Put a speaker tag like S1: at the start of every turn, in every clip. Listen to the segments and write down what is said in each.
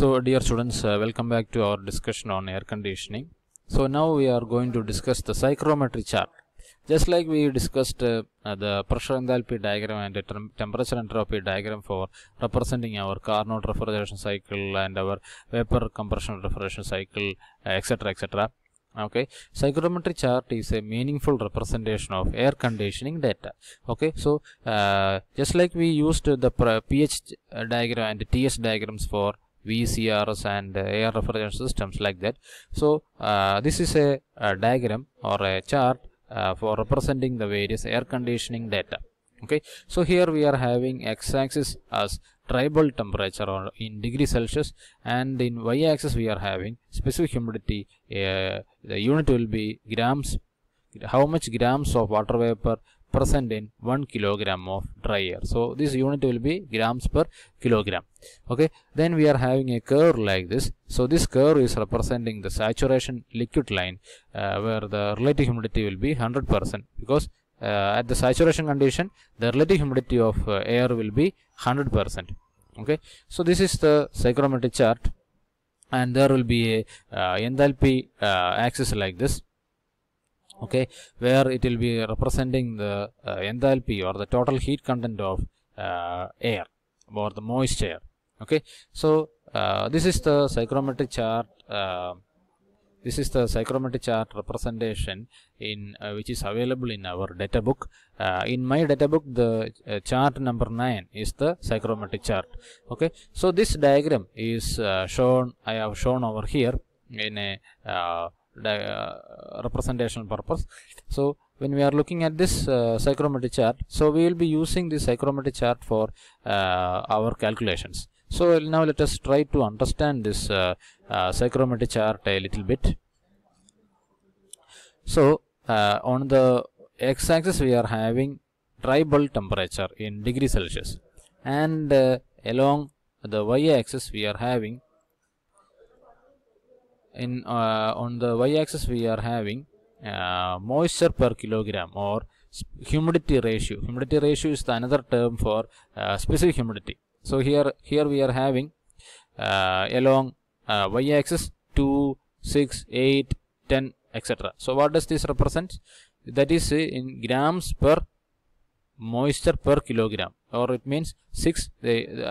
S1: So dear students, uh, welcome back to our discussion on air conditioning. So now we are going to discuss the psychrometry chart. Just like we discussed uh, uh the pressure enthalpy diagram and the temperature entropy diagram for representing our Carnot refrigeration cycle and our vapor compression refrigeration cycle, etc., uh, etc. Okay, psychrometry chart is a meaningful representation of air conditioning data. Okay, so uh, just like we used the pH diagram and the TS diagrams for VCRs and air refrigeration systems like that. So uh, this is a, a, diagram or a chart uh, for representing the various air conditioning data. Okay, so here we are having x-axis as tribal temperature or in degree Celsius and in y-axis we are having specific humidity. Uh, the unit will be grams, how much grams of water vapor present in 1 kilogram of dry air. So this unit will be grams per kilogram. Okay. Then we are having a curve like this. So this curve is representing the saturation liquid line uh, where the relative humidity will be 100% because uh, at the saturation condition the relative humidity of uh, air will be 100%. Okay. So this is the psychrometric chart and there will be a uh, enthalpy uh, axis like this okay where it will be representing the uh, enthalpy or the total heat content of uh, air or the moist air okay so uh, this is the psychrometric chart uh, this is the psychrometric chart representation in uh, which is available in our data book uh, in my data book the chart number 9 is the psychrometric chart okay so this diagram is shown i have shown over here in a uh, representation purpose so when we are looking at this uh, psychrometry chart so we will be using this psychrometry chart for uh, our calculations so now let us try to understand this uh, uh psychrometry chart a little bit so uh, on the x-axis we are having dry bulb temperature in degree celsius and along the y-axis we are having in uh, on the y-axis we are having uh, moisture per kilogram or humidity ratio humidity ratio is another term for uh, specific humidity so here here we are having uh, along uh, y-axis 2 6 8 10 etc so what does this represent that is uh, in grams per moisture per kilogram or it means 6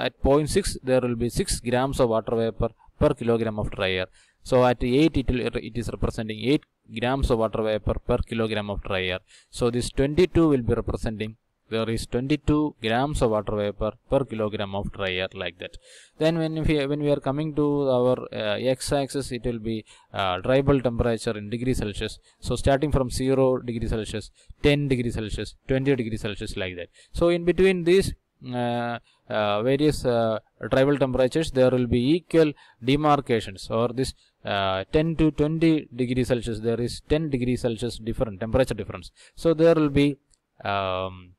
S1: at 0.6 there will be 6 grams of water vapor per kilogram of dry air so at 8 it, will, it is representing 8 grams of water vapor per kilogram of dry air. So this 22 will be representing there is 22 grams of water vapor per kilogram of dry air like that then when we when we are coming to our uh, x axis it will be uh, dry bulb temperature in degree celsius so starting from 0 degree celsius 10 degree celsius 20 degree celsius like that so in between these uh, uh, various uh, tribal temperatures there will be equal demarcations or this 10 to 20 degree celsius there is 10 degree celsius different temperature difference so there will be um,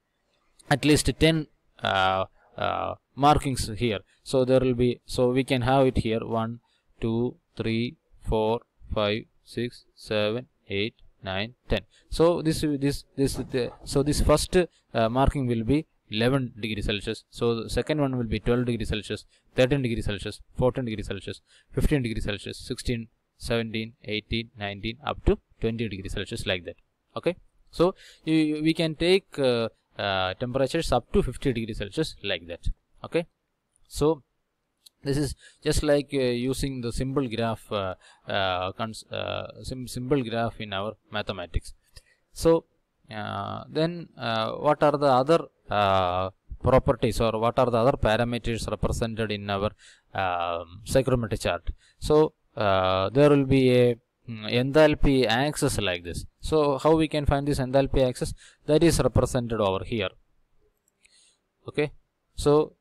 S1: at least 10 markings here so there will be so we can have it here 1 2 3 4 5 6 7 8 9 10 so this this this the, so this first uh, marking will be 11 degree Celsius. So the second one will be 12 degree Celsius, 13 degree Celsius, 14 degree Celsius, 15 degree Celsius, 16, 17, 18, 19 up to 20 degree Celsius like that. Okay. So you, you, we can take uh, uh, temperatures up to 50 degree Celsius like that. Okay. So this is just like uh, using the simple graph uh, uh, uh, sim graph in our mathematics. So uh, then uh, what are the other uh, properties or what are the other parameters represented in our um, psychrometric chart so there will be a mm, enthalpy axis like this. So how we can find this enthalpy axis that is represented over here. Okay. So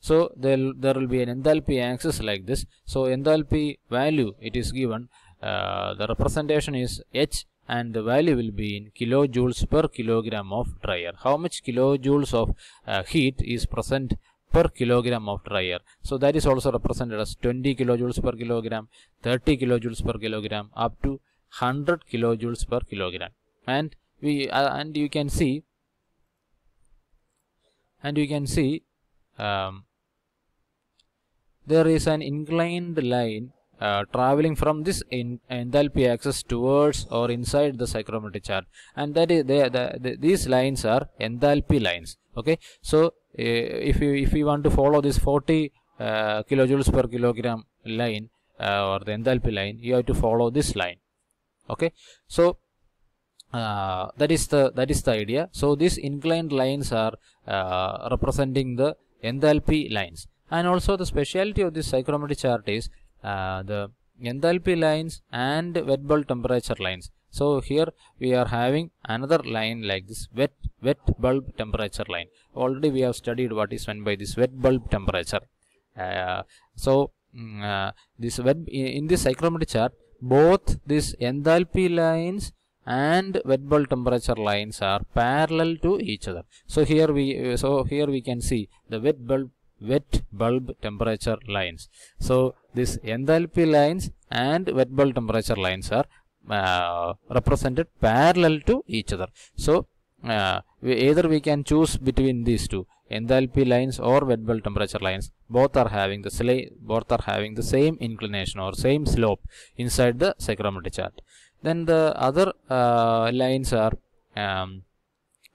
S1: so there there will be an enthalpy axis like this. So enthalpy value it is given. Uh, the representation is H and the value will be in kilojoules per kilogram of dryer. How much kilojoules of uh, heat is present per kilogram of dryer. So that is also represented as 20 kilojoules per kilogram, 30 kilojoules per kilogram, up to 100 kilojoules per kilogram. And we uh, and you can see and you can see um, there is an inclined line uh, traveling from this enthalpy axis towards or inside the psychrometric chart and that is they, these lines are enthalpy lines okay so uh, if you if you want to follow this 40 uh, kilojoules per kilogram line uh, or the enthalpy line you have to follow this line okay so uh, that is the that is the idea so these inclined lines are uh, representing the enthalpy lines and also the speciality of this psychrometric chart is uh, the enthalpy lines and wet bulb temperature lines. So here we are having another line like this wet wet bulb temperature line. Already we have studied what is meant by this wet bulb temperature. Uh, so mm, uh, this wet in, in this psychrometry chart, both these enthalpy lines and wet bulb temperature lines are parallel to each other. So here we so here we can see the wet bulb wet bulb temperature lines. So this enthalpy lines and wet bulb temperature lines are uh, represented parallel to each other. So uh, we either we can choose between these two enthalpy lines or wet bulb temperature lines both are having the both are having the same inclination or same slope inside the psychrometer chart then the other uh, lines are um,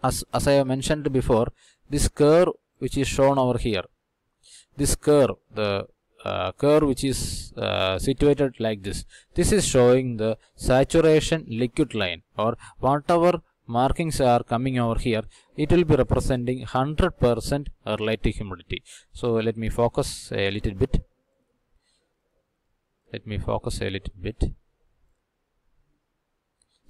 S1: as, as I have mentioned before this curve which is shown over here this curve the uh, curve which is uh, situated like this this is showing the saturation liquid line or whatever markings are coming over here it will be representing 100% relative humidity so let me focus a little bit let me focus a little bit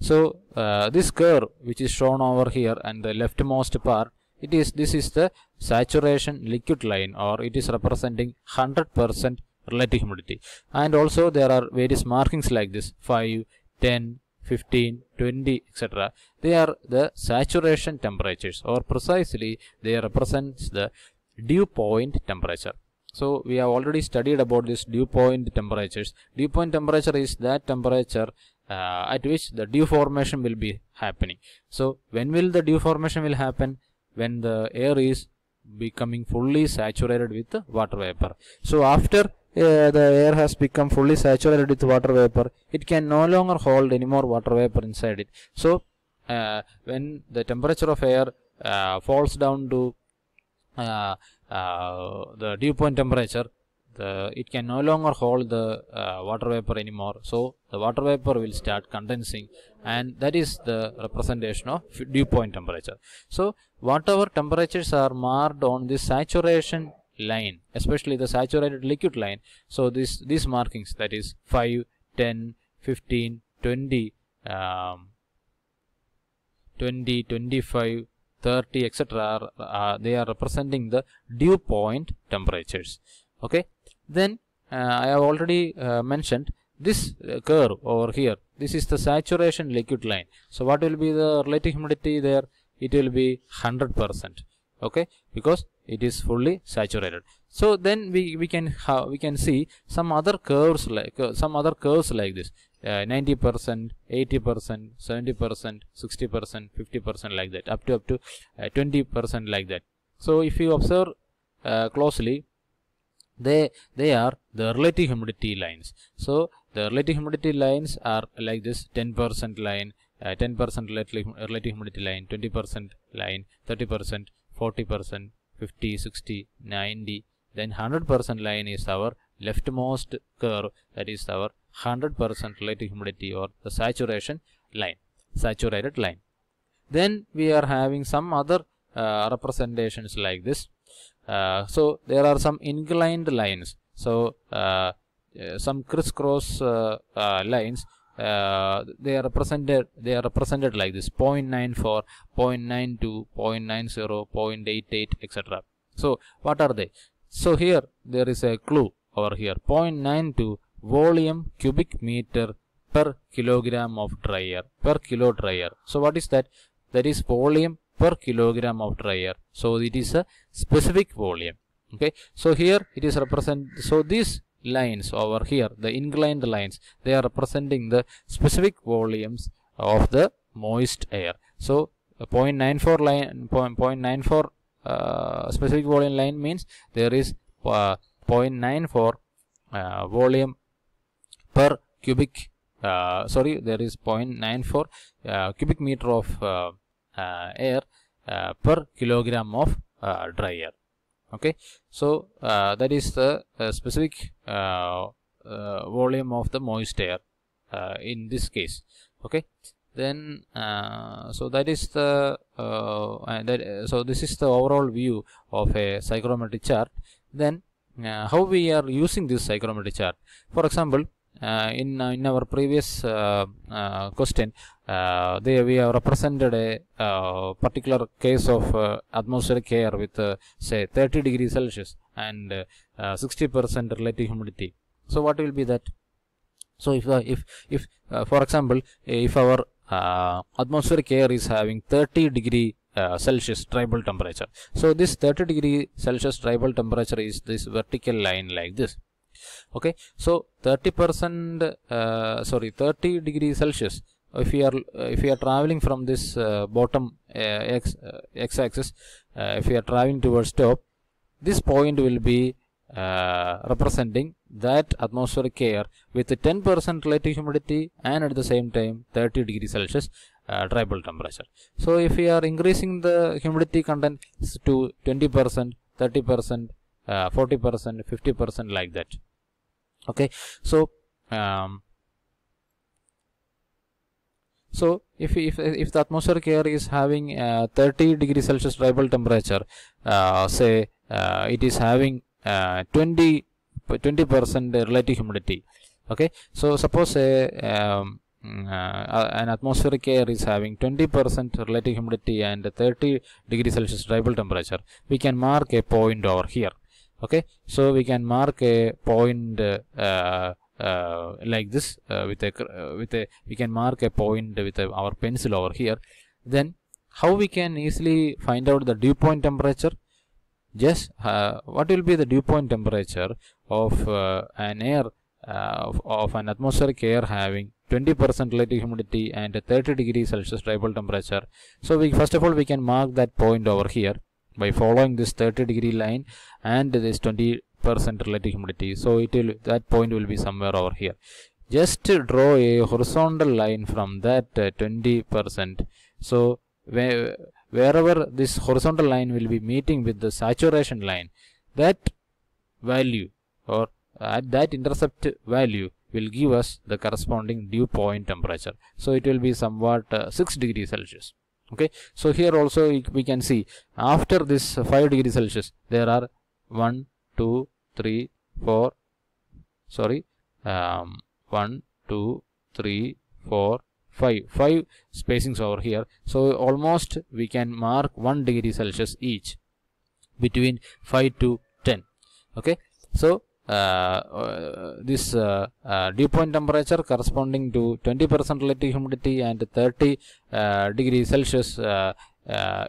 S1: so uh, this curve which is shown over here and the leftmost part it is this is the saturation liquid line or it is representing 100% relative humidity and also there are various markings like this 5 10 15 20 etc they are the saturation temperatures or precisely they represents the dew point temperature so we have already studied about this dew point temperatures dew point temperature is that temperature uh, at which the dew formation will be happening so when will the dew formation will happen when the air is becoming fully saturated with water vapor. So after uh, the air has become fully saturated with water vapor, it can no longer hold any more water vapor inside it. So uh, when the temperature of air uh, falls down to uh, uh, the dew point temperature, the, it can no longer hold the uh, water vapor anymore so the water vapor will start condensing and that is the representation of dew point temperature so whatever temperatures are marked on this saturation line especially the saturated liquid line so this these markings that is 5 10 15 20 um, 20 25 30 etc uh, they are representing the dew point temperatures okay then uh, I have already uh, mentioned this uh, curve over here this is the saturation liquid line so what will be the relative humidity there it will be 100 percent okay because it is fully saturated so then we we can have we can see some other curves like some other curves like this 90 percent 80 percent 70 percent 60 percent 50 percent like that up to up to 20 percent like that so if you observe uh, closely they they are the relative humidity lines so the relative humidity lines are like this 10% line 10% uh, relative, relative humidity line 20% line 30% 40% 50 60 90 then 100% line is our leftmost curve that is our 100% relative humidity or the saturation line saturated line then we are having some other uh, representations like this uh, so there are some inclined lines so uh, uh some crisscross uh, lines they are represented they are represented like this 0.94 0.92 0.90 0.88 etc so what are they so here there is a clue over here 0.92 volume cubic meter per kilogram of dryer per kilo dryer so what is that that is volume per kilogram of dryer. So it is a specific volume. Okay. So here it is represent. So these lines over here, the inclined lines, they are representing the specific volumes of the moist air. So 0.94 line, 0.94 uh, specific volume line means there is uh, 0.94 uh, volume per cubic uh, sorry there is 0.94 uh, cubic meter of uh, uh, air uh, per kilogram of uh, dry air okay so that is the specific volume of the moist air in this case okay then uh, so that is the uh, that, so this is the overall view of a psychrometric chart then how we are using this psychrometric chart for example in in our previous question uh, we have represented a uh, particular case of uh, atmospheric air with say 30 degrees celsius and 60 percent relative humidity so what will be that so if uh, if if uh, for example if our atmospheric air is having 30 degree uh, Celsius tribal temperature. So this 30 degree Celsius tribal temperature is this vertical line like this. Okay, so 30 percent, uh, sorry, 30 degree Celsius if we are if we are traveling from this uh, bottom uh, x uh, x axis if we are traveling towards top this point will be uh, representing that atmospheric air with 10% relative humidity and at the same time 30 degree Celsius uh, tribal temperature. So if we are increasing the humidity content to 20%, 30%, 40%, 50% like that. Okay. So um, so if, if, if the atmosphere here is having uh, 30 degree Celsius tribal temperature, uh, say uh, it is having uh, 20 percent relative humidity. Okay, so suppose um, uh, an atmospheric air is having 20 percent relative humidity and 30 degree Celsius tribal temperature. We can mark a point over here. Okay, so we can mark a point uh, uh, like this uh, with a uh, with a we can mark a point with a, our pencil over here then how we can easily find out the dew point temperature just uh, what will be the dew point temperature of uh, an air of, of, an atmospheric air having 20% relative humidity and 30 degree celsius tribal temperature so we first of all we can mark that point over here by following this 30 degree line and this 20 percent relative humidity so it will that point will be somewhere over here just draw a horizontal line from that uh, 20 percent so wherever this horizontal line will be meeting with the saturation line that value or at that intercept value will give us the corresponding dew point temperature so it will be somewhat uh, 6 degrees celsius okay so here also we can see after this 5 degrees celsius there are 1 2 3, 4, sorry, um, 1, 2, 3, 4, 5, 5 spacings over here. So almost we can mark 1 degree Celsius each between 5 to 10. Okay, so uh, uh, this uh, uh dew point temperature corresponding to 20% relative humidity and 30 uh, degree Celsius uh,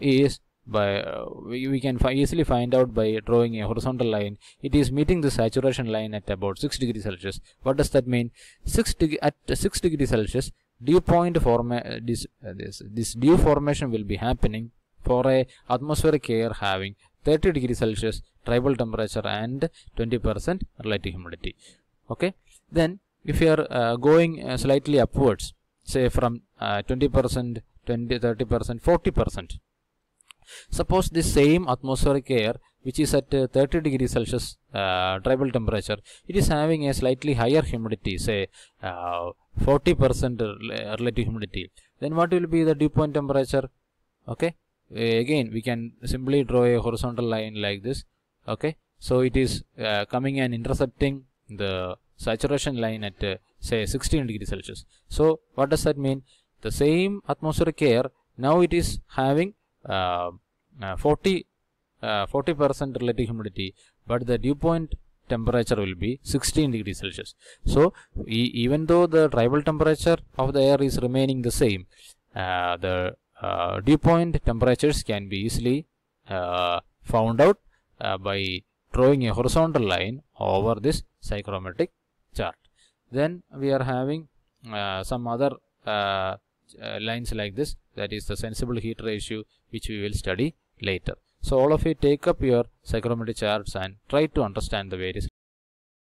S1: is by uh, we, we, can fi easily find out by drawing a horizontal line it is meeting the saturation line at about 6 degrees celsius what does that mean 6 degree at 6 degrees celsius dew point forma uh, this, uh, this this dew formation will be happening for a atmospheric air having 30 degrees celsius tribal temperature and 20 percent relative humidity okay then if you are uh, going uh, slightly upwards say from uh, 20 percent 20 30 percent 40 percent Suppose the same atmospheric air which is at uh, 30 degree Celsius uh, tribal temperature, it is having a slightly higher humidity, say 40% uh, relative humidity. Then what will be the dew point temperature? Okay, again we can simply draw a horizontal line like this. Okay, so it is uh, coming and intersecting the saturation line at uh, say 16 degree Celsius. So what does that mean? The same atmospheric air now it is having uh, uh, uh, 40 percent relative humidity, but the dew point temperature will be 16 degrees Celsius. So e even though the tribal temperature of the air is remaining the same, uh, the uh, dew point temperatures can be easily uh, found out by drawing a horizontal line over this psychrometric chart. Then we are having some other lines like this that is the sensible heat ratio which we will study later. So all of you take up your psychrometry charts and try to understand the various